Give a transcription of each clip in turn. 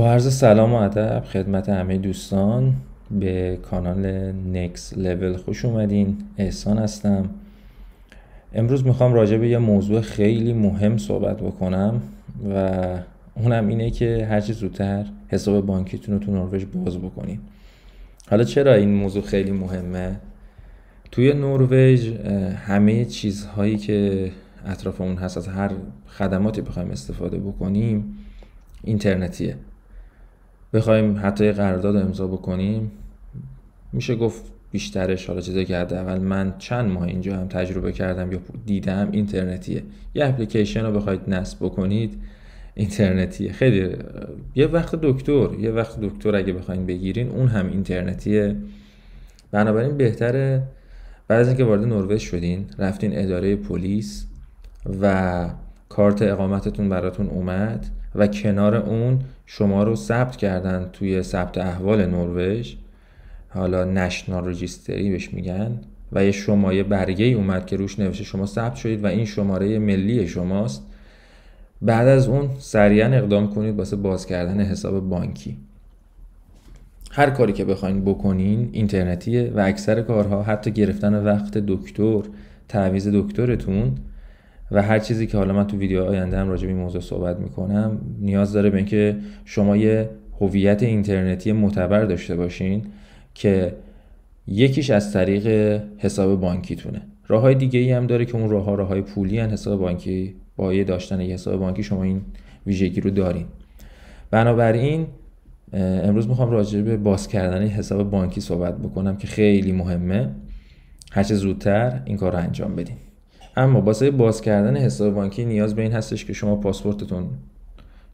با عرض سلام و ادب خدمت همه دوستان به کانال نکس لول خوش اومدین احسان هستم امروز میخوام راجع به یه موضوع خیلی مهم صحبت بکنم و اونم اینه که هرچی زودتر حساب بانکیتون رو تو نروژ باز بکنین حالا چرا این موضوع خیلی مهمه توی نروژ همه چیزهایی که اطرافمون هست از هر خدماتی بخوایم استفاده بکنیم اینترنتیه بخوایم حتی قرارداد امضا بکنیم میشه گفت بیشترش حالا چیزایی که اول من چند ماه اینجا هم تجربه کردم یا دیدم اینترنتیه یه اپلیکیشن رو بخواید نصب بکنید اینترنتیه خیلی یه وقت دکتر یه وقت دکتر اگه بخواین بگیرین اون هم اینترنتیه بنابراین بهتره بعد از اینکه وارد نروژ شدین رفتین اداره پلیس و کارت اقامتتون براتون اومد و کنار اون شما رو ثبت کردن توی ثبت احوال نروژ حالا نشنال رجیستری بهش میگن و یه شمایه برگه ای اومد که روش نوشته شما ثبت شدید و این شماره ملی شماست بعد از اون سریعا اقدام کنید واسه باز کردن حساب بانکی هر کاری که بخواین بکنین اینترنتیه و اکثر کارها حتی گرفتن وقت دکتر تعویز دکترتون و هر چیزی که حالا من تو ویدیو آینده هم راجع به این موضوع صحبت میکنم نیاز داره به اینکه شما یه هویت اینترنتی معتبر داشته باشین که یکیش از طریق حساب تونه راه های دیگه ای هم داره که اون راه ها راه های پولی هن. حساب بانکی با داشتن یه حساب بانکی شما این ویژگی رو دارین بنابراین امروز میخوام راجع به باز کردن حساب بانکی صحبت بکنم که خیلی مهمه هرچه زودتر این کار رو انجام بدین اما واسه باز کردن حساب بانکی نیاز به این هستش که شما پاسپورتتون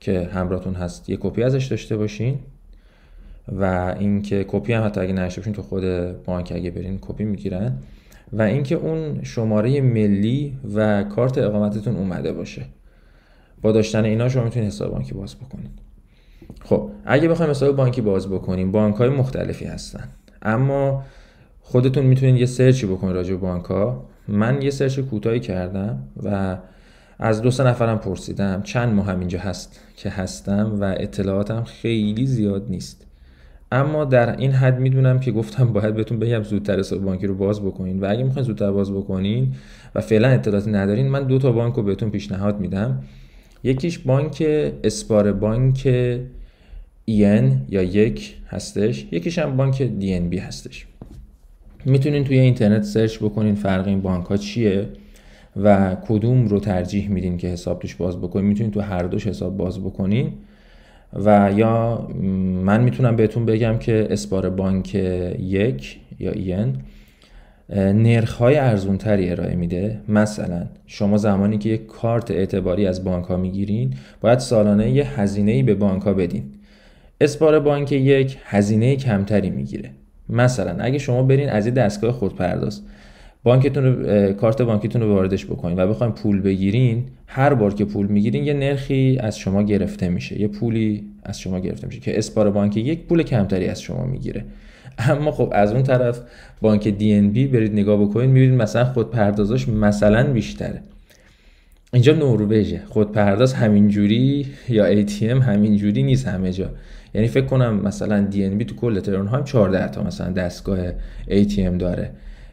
که همراهتون هست یه کپی ازش داشته باشین و اینکه کپی هم حتی اگه باشین تو خود بانک اگه برین کپی میگیرن و اینکه اون شماره ملی و کارت اقامتتون اومده باشه با داشتن اینا شما میتونید حساب بانکی باز بکنید خب اگه بخوایم حساب بانکی باز بکنیم بانک های مختلفی هستن اما خودتون میتونید یه سرچی بکنید راجع به بانک ها من یه سرچ کوتاهی کردم و از دو سه نفرم پرسیدم چند ماه اینجا هست که هستم و اطلاعاتم خیلی زیاد نیست اما در این حد میدونم که گفتم باید بهتون بگم زودتر حساب بانکی رو باز بکنین و اگه میخواین زودتر باز بکنین و فعلا اطلاعاتی ندارین من دو تا بانک رو بهتون پیشنهاد میدم یکیش بانک اسپار بانک این یا یک هستش یکیش هم بانک دی هستش میتونین توی اینترنت سرچ بکنین فرق این بانک ها چیه و کدوم رو ترجیح میدین که حساب توش باز بکنین میتونین تو هر دوش حساب باز بکنین و یا من میتونم بهتون بگم که اسپار بانک یک یا این نرخ های ارزون تری ارائه میده مثلا شما زمانی که یک کارت اعتباری از بانک ها میگیرین باید سالانه یه هزینه ای به بانک ها بدین اسپار بانک یک هزینه کمتری میگیره مثلا اگه شما برین از یه دستگاه خودپرداز بانکتون کارت بانکیتون رو واردش بکنین و بخواین پول بگیرین هر بار که پول میگیرین یه نرخی از شما گرفته میشه یه پولی از شما گرفته میشه که اسپار بانک یک پول کمتری از شما میگیره اما خب از اون طرف بانک دی ان بی برید نگاه بکنید میبینید مثلا خود پردازش مثلا بیشتره اینجا پرداز خودپرداز همینجوری یا ATM جوری نیست همه جا یعنی فکر کنم مثلا DNB تو کل ترنهایم 14 تا مثلا دستگاه ATM داره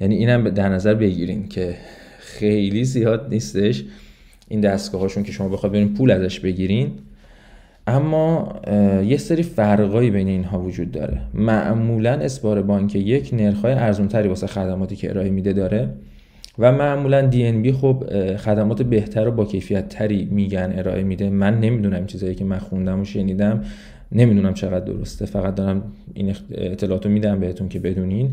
یعنی اینم در نظر بگیرین که خیلی زیاد نیستش این دستگاهاشون که شما بخواید برین پول ازش بگیرین اما یه سری فرقایی بین اینها وجود داره معمولا اسبار بانک یک های ارزونتری واسه خدماتی که ارائه میده داره و معمولا دی ان خب خدمات بهتر و با کیفیت تری میگن ارائه میده من نمیدونم چیزایی که من خوندم و شنیدم نمیدونم چقدر درسته فقط دارم این اطلاعاتو میدم بهتون که بدونین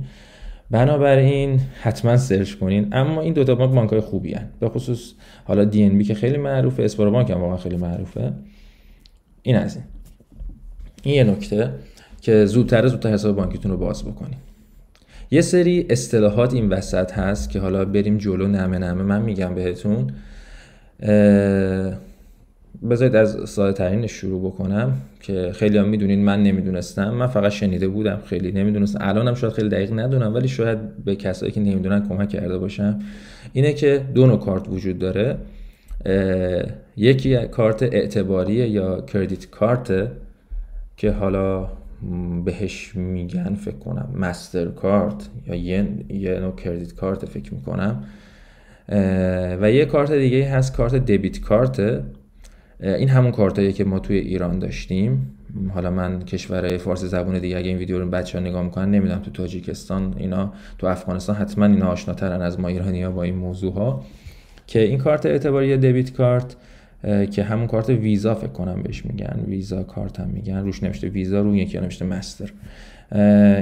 بنابراین حتما سرچ کنین اما این دوتا بانک بانک های خوبی هن. به خصوص حالا دی ان بی که خیلی معروفه اسپار بانک هم واقعا خیلی معروفه این از این این یه نکته که زودتر زودتر حساب بانکیتون رو باز بکنین یه سری اصطلاحات این وسط هست که حالا بریم جلو نمه نمه من میگم بهتون بذارید از ساده ترین شروع بکنم که خیلی هم میدونین من نمیدونستم من فقط شنیده بودم خیلی نمیدونستم الانم شاید خیلی دقیق ندونم ولی شاید به کسایی که نمیدونن کمک کرده باشم اینه که دو نوع کارت وجود داره یکی کارت اعتباریه یا کردیت کارت که حالا بهش میگن فکر کنم مستر کارت یا یه, یه نوع کردیت کارت فکر میکنم و یه کارت دیگه هست کارت دبیت کارت این همون هایی که ما توی ایران داشتیم حالا من کشورهای فارس زبون دیگه اگه این ویدیو رو بچه ها نگاه میکنن نمیدونم تو تاجیکستان اینا تو افغانستان حتما اینا آشناترن از ما ایرانی ها با این موضوع ها که این کارت اعتباری دبیت کارت که همون کارت ویزا فکر کنم بهش میگن ویزا کارت هم میگن روش نوشته ویزا رو یکی نوشته مستر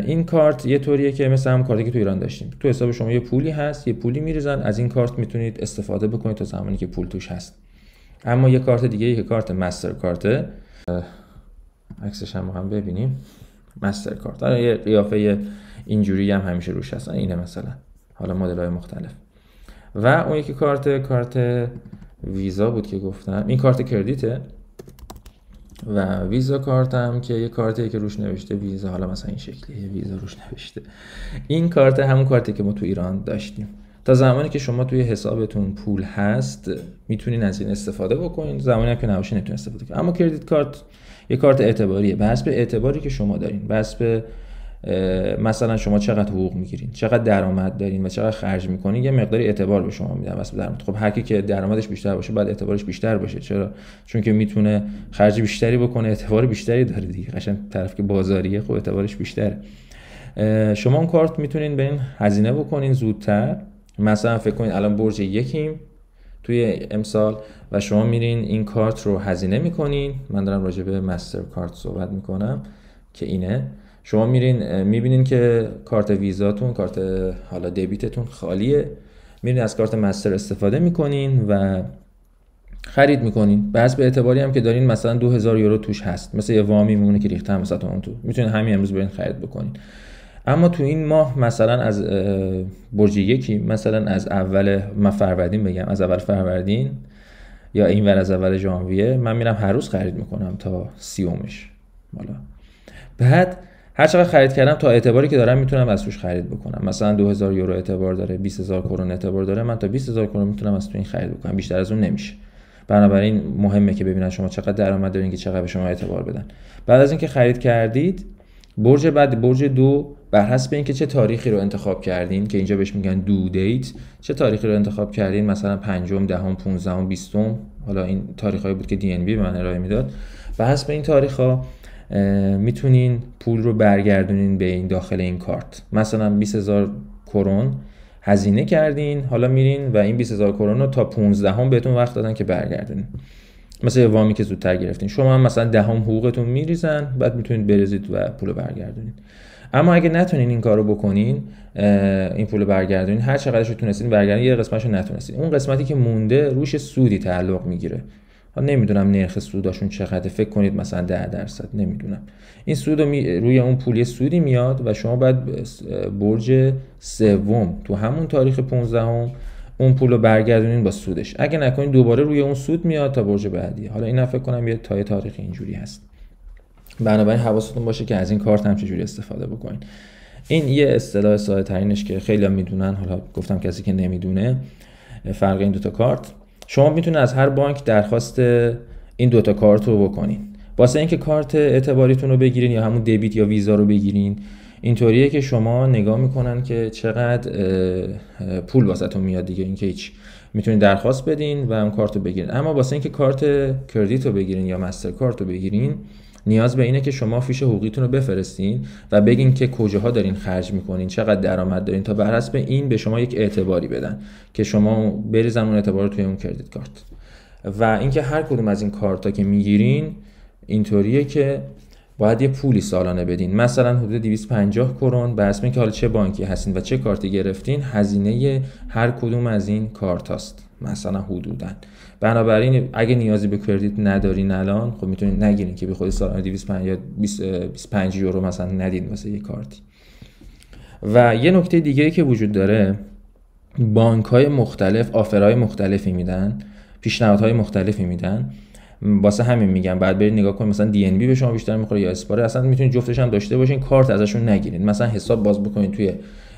این کارت یه طوریه که مثل هم کارتی که تو ایران داشتیم تو حساب شما یه پولی هست یه پولی میریزن از این کارت میتونید استفاده بکنید تا زمانی که پول توش هست اما یه کارت دیگه یه کارت مستر کارت عکسش هم هم ببینیم مستر کارت یه قیافه اینجوری هم همیشه روش هست اینه مثلا حالا مدل های مختلف و اون یکی کارت کارت ویزا بود که گفتم این کارت کردیته و ویزا کارتم که یه کارتیه که روش نوشته ویزا حالا مثلا این شکلیه ویزا روش نوشته این کارت همون کارتی که ما تو ایران داشتیم تا زمانی که شما توی حسابتون پول هست میتونین از این استفاده بکنین زمانی که نباشه نمیتونین استفاده کنین اما کردیت کارت یه کارت اعتباریه بس به اعتباری که شما دارین بس به مثلا شما چقدر حقوق میگیرین چقدر درآمد دارین و چقدر خرج میکنین یه مقداری اعتبار به شما میدن واسه درآمد خب هر که درآمدش بیشتر باشه بعد اعتبارش بیشتر باشه چرا چون که میتونه خرج بیشتری بکنه اعتبار بیشتری داره دیگه قشنگ طرف که بازاریه خب اعتبارش بیشتره شما اون کارت میتونین این هزینه بکنین زودتر مثلا فکر کنین الان برج یکیم توی امسال و شما میرین این کارت رو هزینه میکنین من دارم راجع به مستر کارت صحبت میکنم که اینه شما میرین میبینین که کارت ویزاتون کارت حالا دبیتتون خالیه میرین از کارت مستر استفاده میکنین و خرید میکنین بس به اعتباری هم که دارین مثلا 2000 یورو توش هست مثل یه وامی میمونه که ریخته هم اون تو میتونین همین امروز برین خرید بکنین اما تو این ماه مثلا از برج یکی مثلا از اول من فروردین بگم از اول فروردین یا این ور از اول ژانویه من میرم هر روز خرید میکنم تا سیومش حالا بعد هر چقدر خرید کردم تا اعتباری که دارم میتونم از توش خرید بکنم مثلا 2000 یورو اعتبار داره 20000 کرون اعتبار داره من تا 20000 کرون میتونم از تو این خرید بکنم بیشتر از اون نمیشه بنابراین مهمه که ببینن شما چقدر درآمد دارین که چقدر به شما اعتبار بدن بعد از اینکه خرید کردید برج بعد برج دو بر حسب اینکه چه تاریخی رو انتخاب کردین که اینجا بهش میگن دو دیت چه تاریخی رو انتخاب کردین مثلا پنجم دهم پونزدهم بیستم حالا این تاریخهایی بود که دی ان بی به من ارائه میداد و حسب این تاریخ ها میتونین پول رو برگردونین به این داخل این کارت مثلا 20000 کرون هزینه کردین حالا میرین و این 20000 کرون رو تا 15 هم بهتون وقت دادن که برگردونین مثل وامی که زودتر گرفتین شما هم مثلا دهم حقوقتون میریزن بعد میتونید برزید و پول برگردونید اما اگه نتونین این کارو بکنین این پول برگردونین هر چقدرش تونستین برگردین یه قسمتشو نتونستین اون قسمتی که مونده روش سودی تعلق میگیره حالا نمیدونم نرخ سوداشون چقدر فکر کنید مثلا 10 درصد نمیدونم این سود رو روی اون پول سودی میاد و شما باید برج سوم تو همون تاریخ 15 هم اون پول رو برگردونین با سودش اگه نکنین دوباره روی اون سود میاد تا برج بعدی حالا این فکر کنم یه تای تاریخ اینجوری هست بنابراین حواستون باشه که از این کارت هم چجوری استفاده بکنین این یه اصطلاح ساده ترینش که خیلی میدونن حالا گفتم کسی که نمیدونه فرق این دوتا کارت شما میتونید از هر بانک درخواست این دوتا کارت رو بکنین واسه اینکه کارت اعتباریتون رو بگیرین یا همون دبیت یا ویزا رو بگیرین اینطوریه که شما نگاه میکنن که چقدر پول واسهتون میاد دیگه اینکه هیچ میتونید درخواست بدین و هم کارت رو بگیرین اما واسه اینکه کارت کردیت رو بگیرین یا مستر رو بگیرین نیاز به اینه که شما فیش حقوقیتون رو بفرستین و بگین که کجاها دارین خرج میکنین چقدر درآمد دارین تا بر حسب این به شما یک اعتباری بدن که شما بریزن اون اعتبار رو توی اون کردیت کارت و اینکه هر کدوم از این کارتا که میگیرین اینطوریه که باید یه پولی سالانه بدین مثلا حدود 250 کرون به اسم که حالا چه بانکی هستین و چه کارتی گرفتین هزینه هر کدوم از این کارت هست. مثلا حدودن بنابراین اگه نیازی به کردیت ندارین الان خب میتونید نگیرین که به خود سالانه یا 25 یورو مثلا ندید مثلا یه کارتی و یه نکته دیگه ای که وجود داره بانک های مختلف های مختلفی میدن های مختلفی میدن واسه همین میگم بعد برید نگاه کنید مثلا دی به شما بیشتر میخوره یا اسپاره اصلا میتونید جفتش هم داشته باشین کارت ازشون نگیرید مثلا حساب باز بکنید توی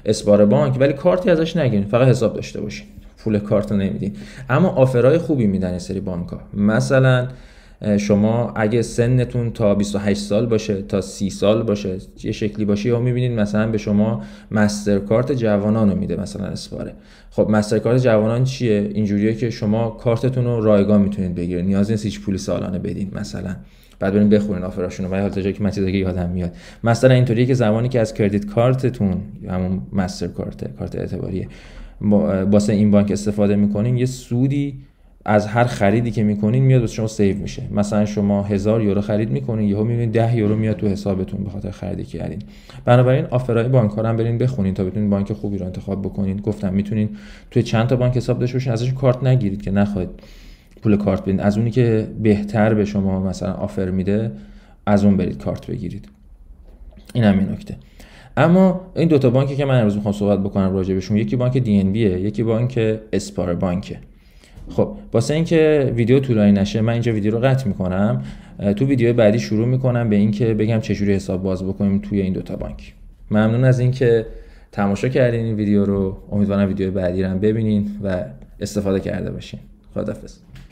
اسپاره بانک ولی کارتی ازش نگیرید فقط حساب داشته باشین پول کارت رو نمیدین اما آفرای خوبی میدن یه سری بانک ها مثلا شما اگه سنتون تا 28 سال باشه تا 30 سال باشه یه شکلی باشه یا میبینید مثلا به شما مسترکارت جوانان رو میده مثلا اسفاره خب مسترکارت جوانان چیه اینجوریه که شما کارتتون رو رایگان میتونید بگیرید نیاز نیست هیچ پول سالانه بدین مثلا بعد بریم بخورین آفراشون رو و جایی که من چیزی یادم میاد مثلا اینطوریه که زمانی که از کردیت کارتتون همون مستر کارت کارت اعتباریه واسه این بانک استفاده میکنین یه سودی از هر خریدی که میکنین میاد واسه شما سیو میشه مثلا شما هزار یورو خرید میکنین یهو میبینید 10 یورو میاد تو حسابتون به خاطر خریدی کردین بنابراین آفرای بانک ها هم برین بخونین تا بتونین بانک خوبی رو انتخاب بکنین گفتم میتونین توی چند تا بانک حساب داشته باشین ازش کارت نگیرید که نخواهید پول کارت بدین از اونی که بهتر به شما مثلا آفر میده از اون برید کارت بگیرید این هم این اما این دوتا بانکی که من امروز میخوام صحبت بکنم راجع بهشون یکی بانک دی ان یکی بانک اسپار بانکه خب واسه اینکه ویدیو طولانی نشه من اینجا ویدیو رو قطع میکنم تو ویدیو بعدی شروع میکنم به اینکه بگم چجوری حساب باز بکنیم توی این دوتا بانک ممنون از اینکه تماشا کردین این ویدیو رو امیدوارم ویدیو بعدی رو ببینین و استفاده کرده باشین خدافظ